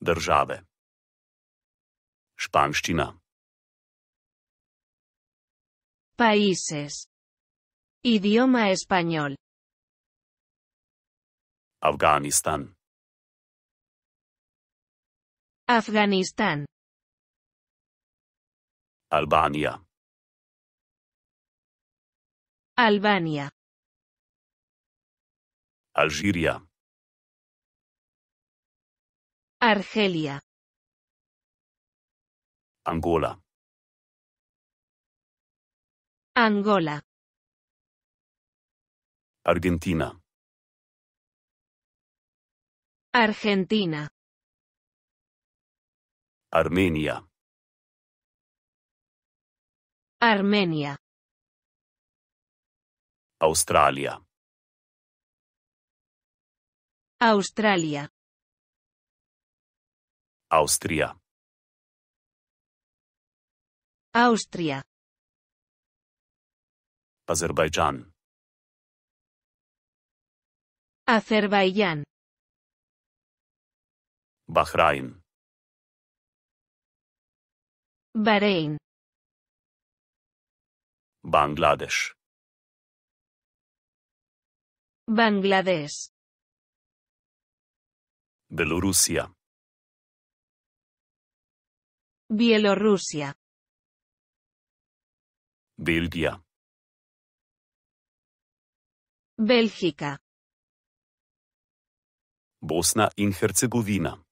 države. Španščina. Países. Idioma español. Afganistán. Afganistán. Albania. Albania. Algeria. Argelia. Angola. Angola. Argentina. Argentina. Armenia. Armenia. Australia. Australia. Austria. Austria. Azerbaiyán. Azerbaiyán. Bahrein. Bahrain Bangladesh. Bangladesh. Belorusia. Bielorrusia. Belgia. Bélgica. Bosnia y Herzegovina.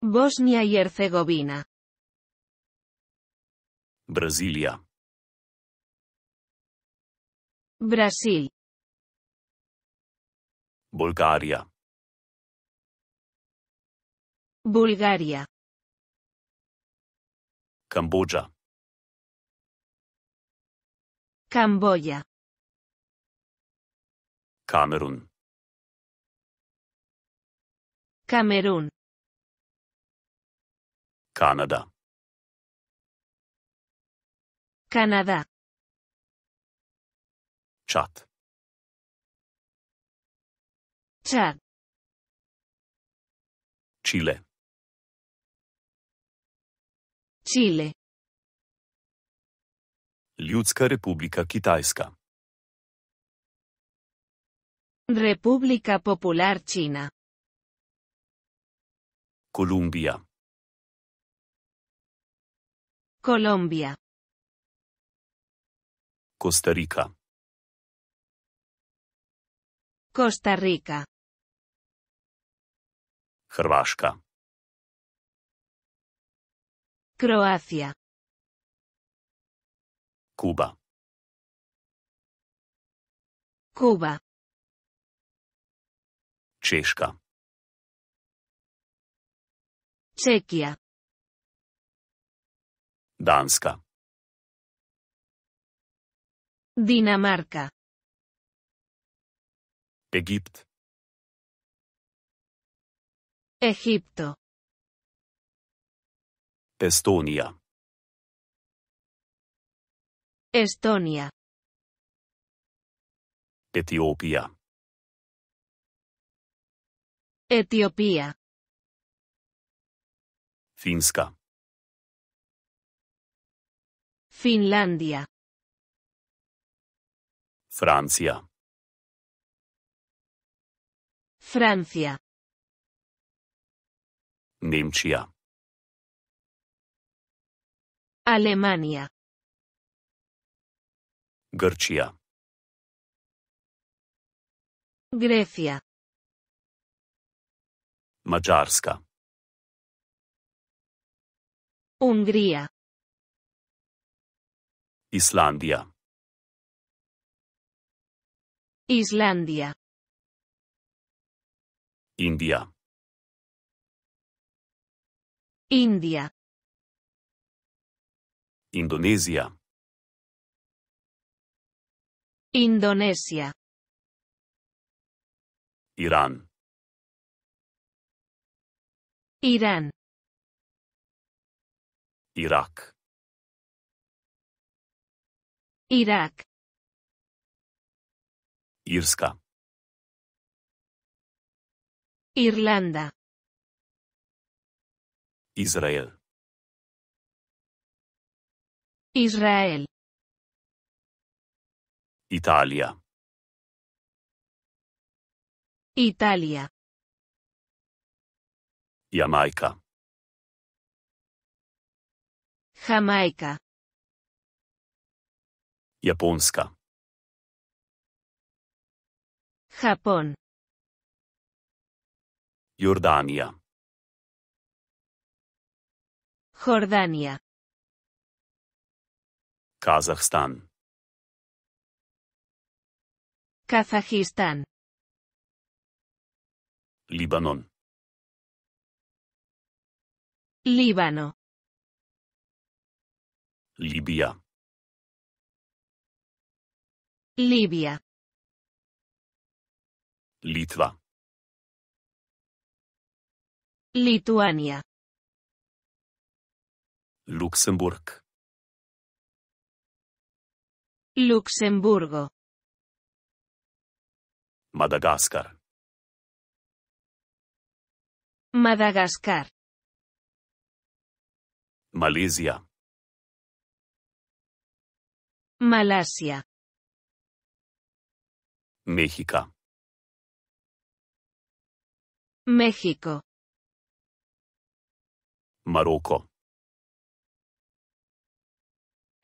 Bosnia y Herzegovina. Brasilia. Brasil. Bulgaria. Bulgaria. Camboya. Camboya. Camerún. Camerún. Canadá. Canadá. Chad. Chad. Chile. Chile. Ljudska republika Kitajska. República Popular China. Colombia. Colombia. Costa Rica. Costa Rica. Hrvaška. Croacia. Cuba. Cuba. Češka. Chequia. Danska. Dinamarca. Egipto. Egipto. Estonia. Estonia. Etiopía. Etiopía. Finska. Finlandia. Francia. Francia. Nemčija. Alemania. Gărcia. Grecia. Mađarska. Ungria. Islandia. Islandia. India. India. Indonesia. Indonesia. Irán. Irán. Irak. Irak. Irska. Irlanda. Israel. Israel. Italia. Italia. Jamaica. Jamaica. Japonska. Japón. Jordania. Jordania. Kazajstán. Kazajistán. Líbano. Líbano. Libia. Libia. Litva. Lituania. Luxemburgo, Luxemburgo. Madagascar. Madagascar. Malasia. Malasia. México. México. Marruecos.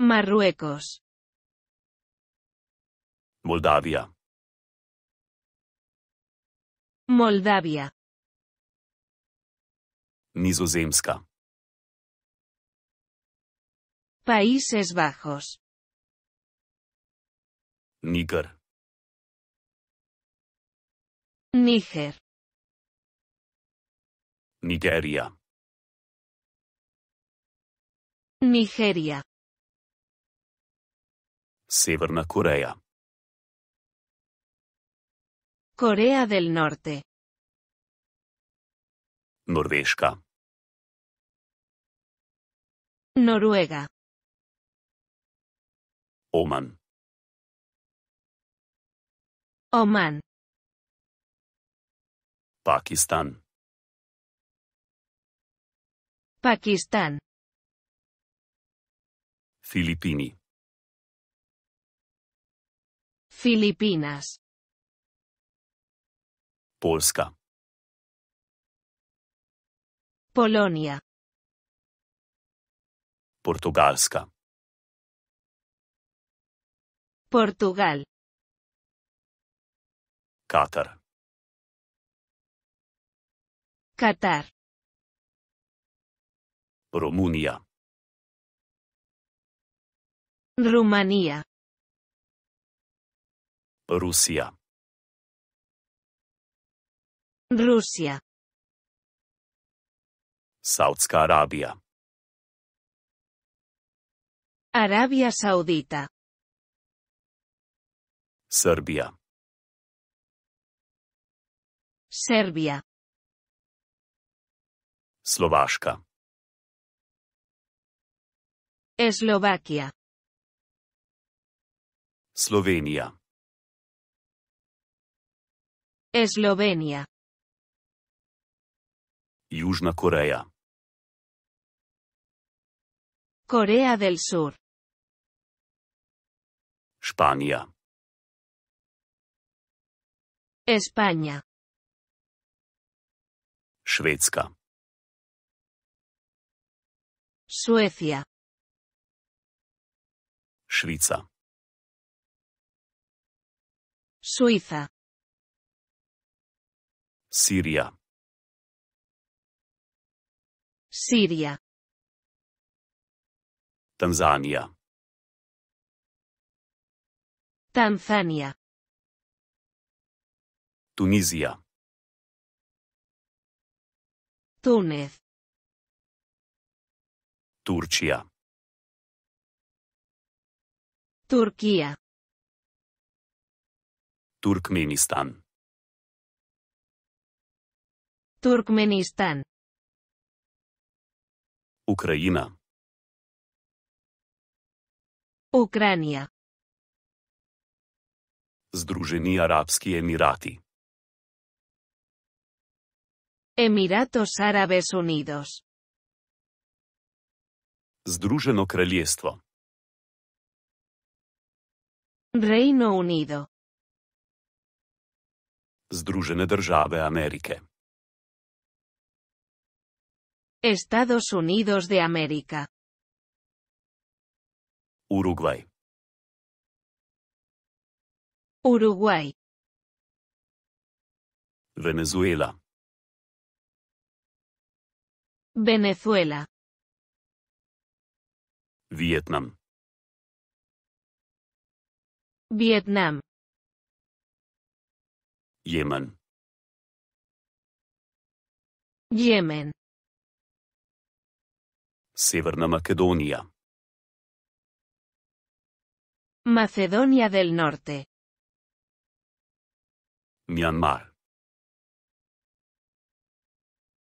Marruecos. Moldavia. Moldavia. Nizozemska. Países Bajos. Níger. Níger. Nigeria. Nigeria. Severna Corea Corea del Norte. Noruega. Noruega. Oman. Oman. Pakistán. Pakistán. Filipini. Filipinas. Polska. Polonia. Portugalska. Portugal. Qatar. Qatar. Rumunia. Rumanía. Rusia. Rusia. Saudská Arabia, Arabia Saudita. Serbia. Serbia. Slovaquia. Eslovaquia. Slovenia. Eslovenia. Južna Corea del Sur. españa España. Suecia. Suecia. Suiza. Suiza. Siria. Syria. Tanzania. Tanzania. Tunisia. Túnez. Turcia. Turquía. Turkmenistan. Turkmenistan. Ukrajina. Ukrajina. Združeni arabski emirati. Emiratos Árabes Unidos. Združeno kraljestvo. Reino Unido. Združene države Amerike. Estados Unidos de América. Uruguay. Uruguay. Venezuela. Venezuela. Vietnam. Vietnam. Yemen. Yemen. Macedonia del Norte. Myanmar.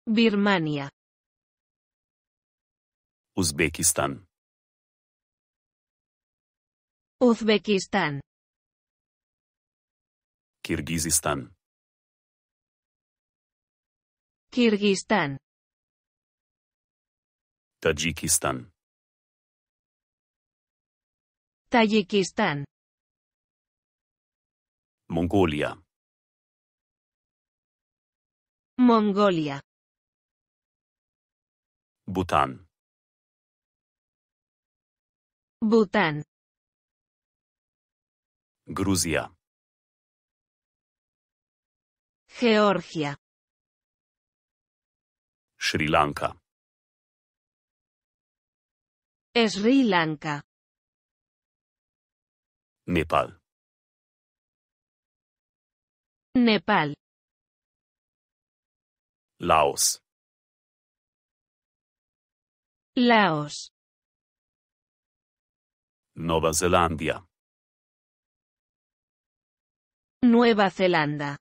Birmania. Uzbekistán. Uzbekistán. Kirguistán. Kirguistán. Tayikistán. Tayikistán. Mongolia. Mongolia. Bután. Bután. Georgia. Sri Lanka. Sri Lanka. Nepal. Nepal. Laos. Laos. Nueva Zelanda. Nueva Zelanda.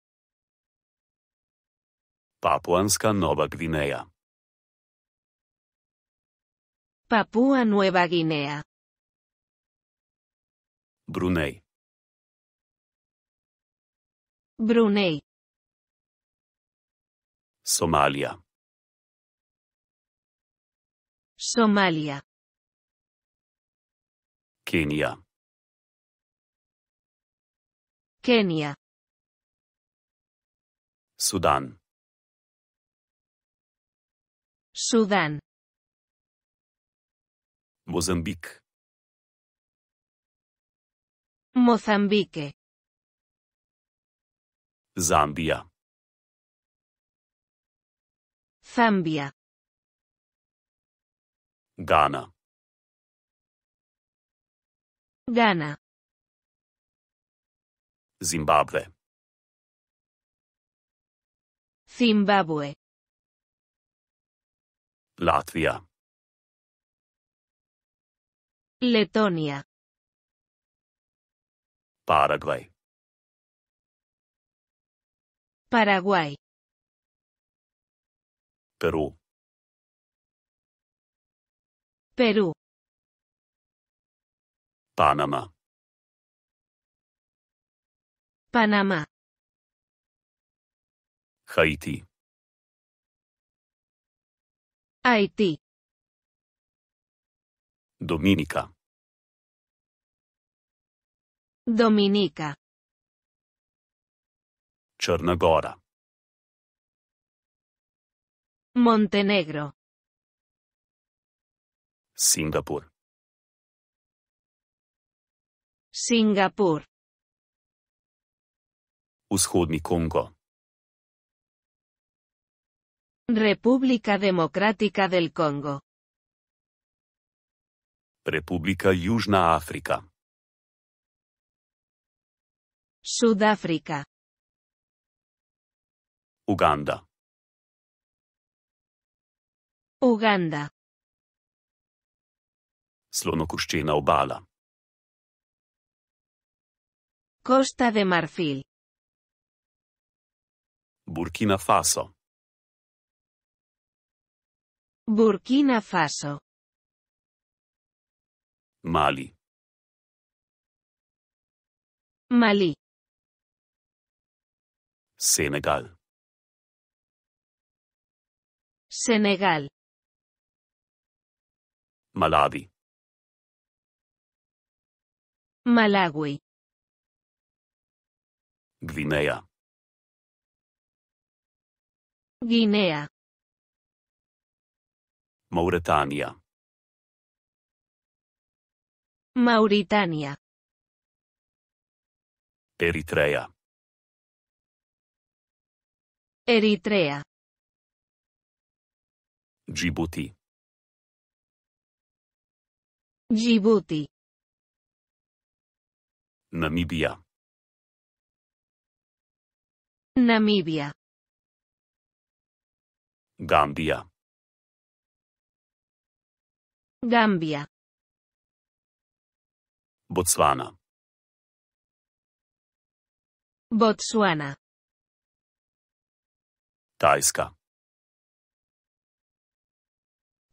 Papuanska Nueva Guinea. Papúa Nueva Guinea. Brunei. Brunei. Somalia. Somalia. Kenia. Kenia. Sudán. Sudán. Mozambique. Mozambique. Zambia. Zambia. Ghana. Ghana. Zimbabwe. Zimbabwe. Latvia. Letonia. Paraguay. Paraguay. Perú. Perú. Panamá. Panamá. Haití. Haití. Dominica. Dominica. Montenegro. Singapur. Singapur. Ushudni Congo, República Democrática del Congo. República de África. Sudáfrica. Uganda. Uganda. Slonokoščena obala. Costa de Marfil. Burkina Faso. Burkina Faso. Mali. Mali. Senegal. Senegal. Malawi. Malawi. Guinea. Guinea. Mauritania, Mauritania. Eritrea. Eritrea. Djibouti. Djibouti. Namibia. Namibia. Gambia. Gambia. Botswana. Botswana. Tajska.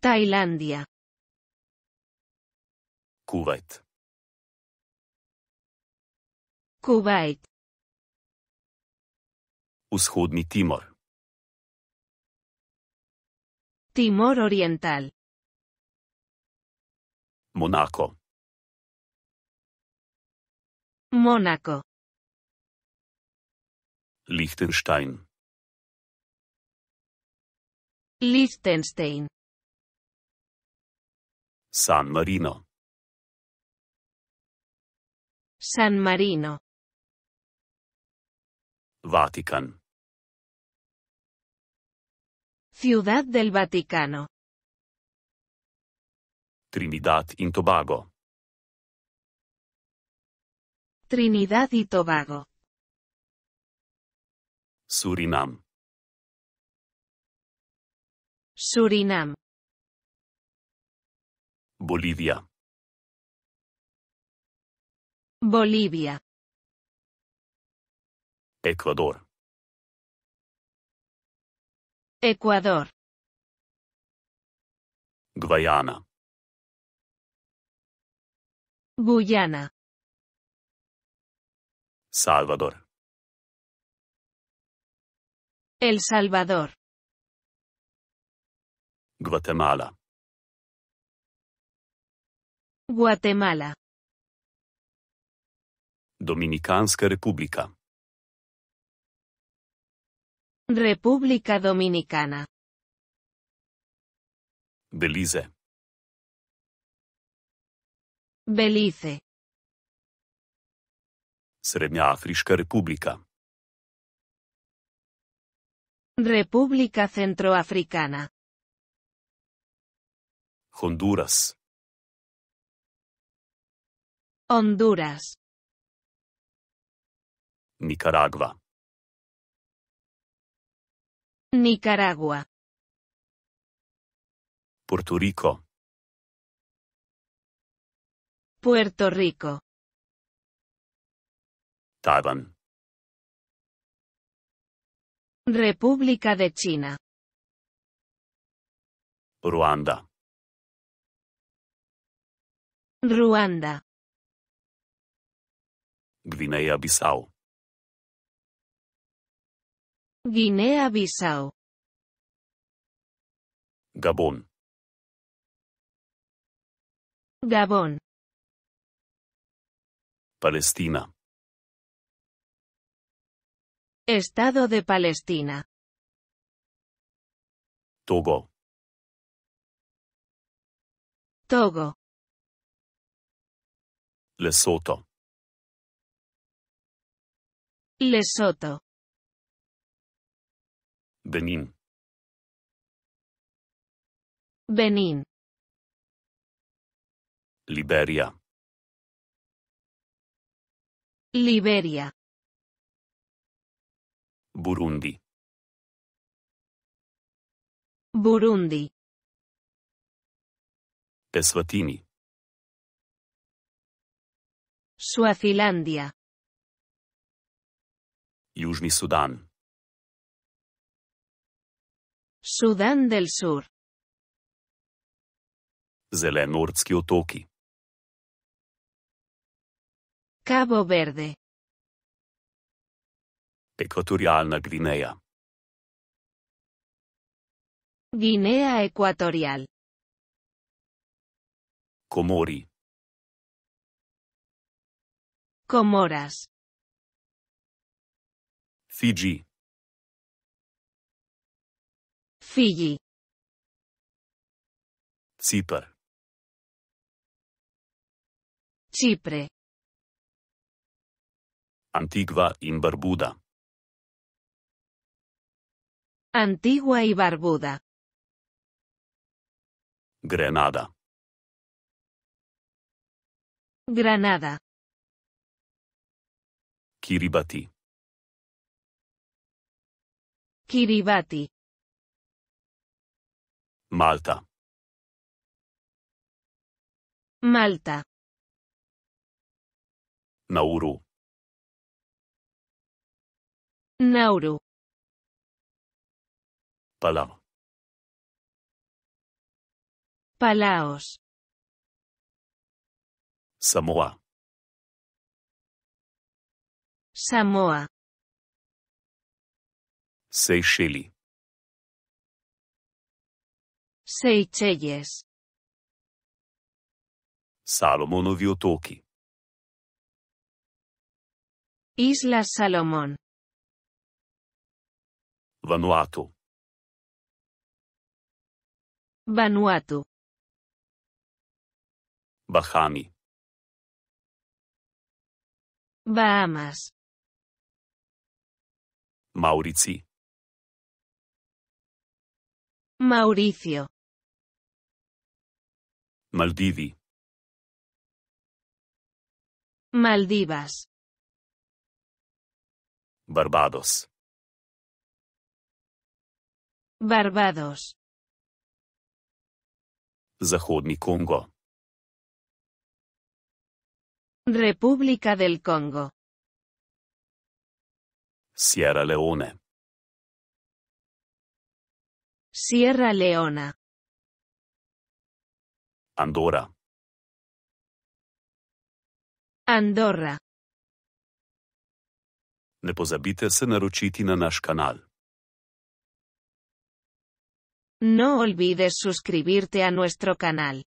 Tajlandija. Kuwait. Kuwait. Vzhodni Timor. Timor Oriental. Monako. Monako. Liechtenstein. Liechtenstein. San Marino. San Marino. Vatican. Ciudad del Vaticano. Trinidad y Tobago. Trinidad y Tobago. Surinam. Surinam. Bolivia. Bolivia. Ecuador. Ecuador. Guayana. Guyana. Salvador. El Salvador. Guatemala. Guatemala. Dominikanska republika. República Dominicana. Belize. Belize. Srednjaafriška republika. República Centroafricana. Honduras. Honduras. Nicaragua. Nicaragua. Puerto Rico. Puerto Rico. Taiwán. República de China. Ruanda. Ruanda. Guinea-Bissau. Guinea-Bissau. Gabón. Gabón. Palestina. Estado de Palestina. Togo. Togo. Lesoto. Lesoto. Benin. Benin. Liberia. Liberia. Burundi. Burundi. Eswatini. Suazilandia. Južni Sudan. Sudán del Sur. Zelenortski otoki. Cabo Verde. Ekvatorialna Gvineja. Guinea Ecuatorial. Komori. Comoras. Fiji. Fiji. Cipar. Chipre. Antigua y Barbuda. Antigua y Barbuda. Granada. Granada. Kiribati. Kiribati. Malta. Malta. Nauru. Nauru. Palau. Palaos. Samoa. Samoa. Seychelles. Seychelles. Salomón Viotoki. Isla Salomón. Vanuatu. Vanuatu. Bahami. Bahamas. Maurici. Mauricio. Maldivi. Maldivas. Barbados. Barbados. Zachodni Congo. República del Congo. Sierra Leone. Sierra Leona. Andorra. Andorra. Ne na naš No olvides suscribirte a nuestro canal.